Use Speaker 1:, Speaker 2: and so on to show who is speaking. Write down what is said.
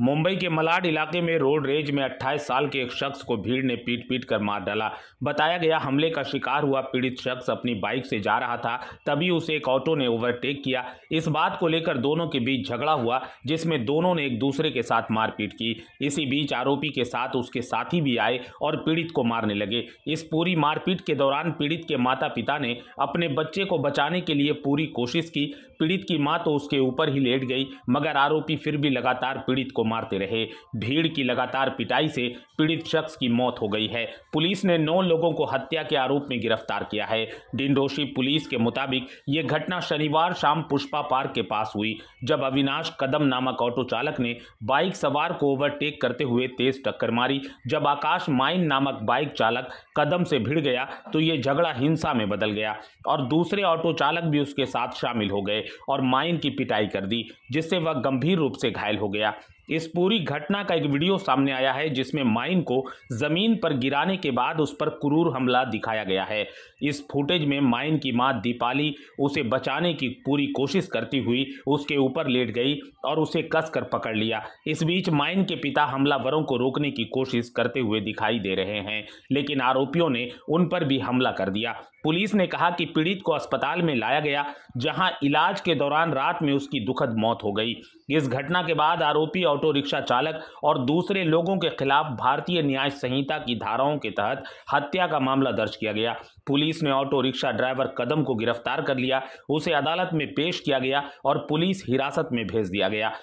Speaker 1: मुंबई के मलाड इलाके में रोड रेज में 28 साल के एक शख्स को भीड़ ने पीट पीट कर मार डाला बताया गया हमले का शिकार हुआ पीड़ित शख्स अपनी बाइक से जा रहा था तभी उसे एक ऑटो ने ओवरटेक किया इस बात को लेकर दोनों के बीच झगड़ा हुआ जिसमें दोनों ने एक दूसरे के साथ मारपीट की इसी बीच आरोपी के साथ उसके साथी भी आए और पीड़ित को मारने लगे इस पूरी मारपीट के दौरान पीड़ित के माता पिता ने अपने बच्चे को बचाने के लिए पूरी कोशिश की पीड़ित की माँ तो उसके ऊपर ही लेट गई मगर आरोपी फिर भी लगातार पीड़ित को मारते रहे भीड़ की लगातार पिटाई से पीड़ित शख्स की मौत हो गई है पुलिस ने नौ लोगों को हत्या के आरोप में गिरफ्तार किया है डिंडोशी पुलिस के मुताबिक ये घटना शनिवार शाम पुष्पा पार्क के पास हुई जब अविनाश कदम नामक ऑटो चालक ने बाइक सवार को ओवरटेक करते हुए तेज टक्कर मारी जब आकाश माइन नामक बाइक चालक कदम से भिड़ गया तो ये झगड़ा हिंसा में बदल गया और दूसरे ऑटो चालक भी उसके साथ शामिल हो गए और माइन की पिटाई कर दी जिससे वह गंभीर रूप से घायल हो गया इस पूरी घटना का एक वीडियो सामने आया है जिसमें माइन को जमीन पर गिराने के बाद उस पर क्रूर हमला दिखाया गया है इस फुटेज में माइन की मां दीपाली उसे बचाने की पूरी कोशिश करती हुई उसके ऊपर लेट गई और उसे कसकर पकड़ लिया इस बीच माइन के पिता हमलावरों को रोकने की कोशिश करते हुए दिखाई दे रहे हैं लेकिन आरोपियों ने उन पर भी हमला कर दिया पुलिस ने कहा कि पीड़ित को अस्पताल में लाया गया जहां इलाज के दौरान रात में उसकी दुखद मौत हो गई इस घटना के बाद आरोपी ऑटो रिक्शा चालक और दूसरे लोगों के खिलाफ भारतीय न्याय संहिता की धाराओं के तहत हत्या का मामला दर्ज किया गया पुलिस ने ऑटो रिक्शा ड्राइवर कदम को गिरफ्तार कर लिया उसे अदालत में पेश किया गया और पुलिस हिरासत में भेज दिया गया